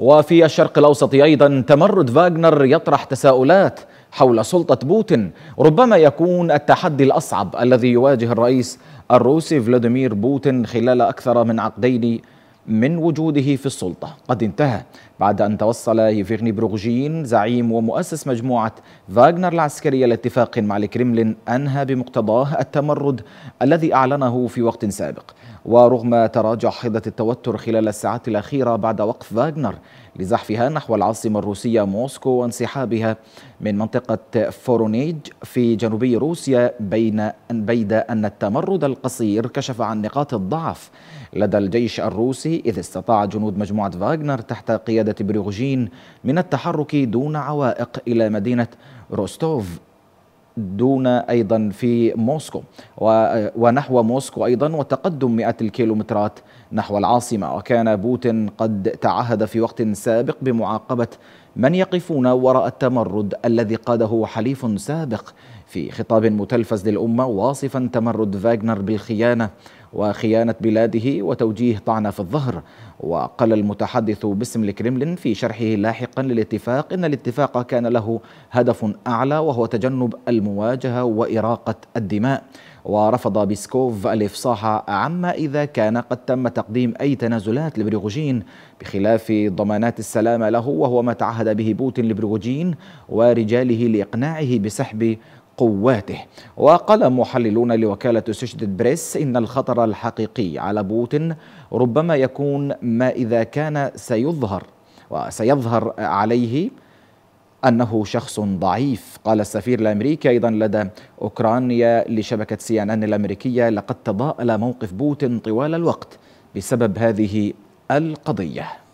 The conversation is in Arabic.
وفي الشرق الأوسط أيضا تمرد فاغنر يطرح تساؤلات حول سلطة بوتين ربما يكون التحدي الأصعب الذي يواجه الرئيس الروسي فلاديمير بوتين خلال أكثر من عقدين من وجوده في السلطة قد انتهى بعد أن توصل يفيرني بروغجين زعيم ومؤسس مجموعة فاغنر العسكرية لاتفاق مع الكرملين أنهى بمقتضاه التمرد الذي أعلنه في وقت سابق ورغم تراجع حدة التوتر خلال الساعات الأخيرة بعد وقف فاغنر لزحفها نحو العاصمة الروسية موسكو وانسحابها من منطقة فورونيج في جنوبي روسيا بين بيد أن التمرد القصير كشف عن نقاط الضعف لدى الجيش الروسي إذ استطاع جنود مجموعة فاغنر تحت قيادة بريغوجين من التحرك دون عوائق إلى مدينة روستوف دون أيضا في موسكو ونحو موسكو أيضا وتقدم مئة الكيلومترات نحو العاصمة وكان بوتين قد تعهد في وقت سابق بمعاقبة من يقفون وراء التمرد الذي قاده حليف سابق في خطاب متلفز للأمة واصفا تمرد فاغنر بالخيانة وخيانة بلاده وتوجيه طعنة في الظهر وقال المتحدث باسم الكرملين في شرحه لاحقا للاتفاق إن الاتفاق كان له هدف أعلى وهو تجنب المواجهة وإراقة الدماء ورفض بيسكوف الإفصاح عما إذا كان قد تم تقديم أي تنازلات لبريغوجين بخلاف ضمانات السلامة له وهو ما تعهد به بوتين لبريغوجين ورجاله لإقناعه بسحب قواته وقال محللون لوكالة سوشيتد بريس إن الخطر الحقيقي على بوتين ربما يكون ما إذا كان سيظهر وسيظهر عليه أنه شخص ضعيف قال السفير الأمريكي أيضا لدى أوكرانيا لشبكة سي أن أن الأمريكية لقد تضاءل موقف بوتين طوال الوقت بسبب هذه القضية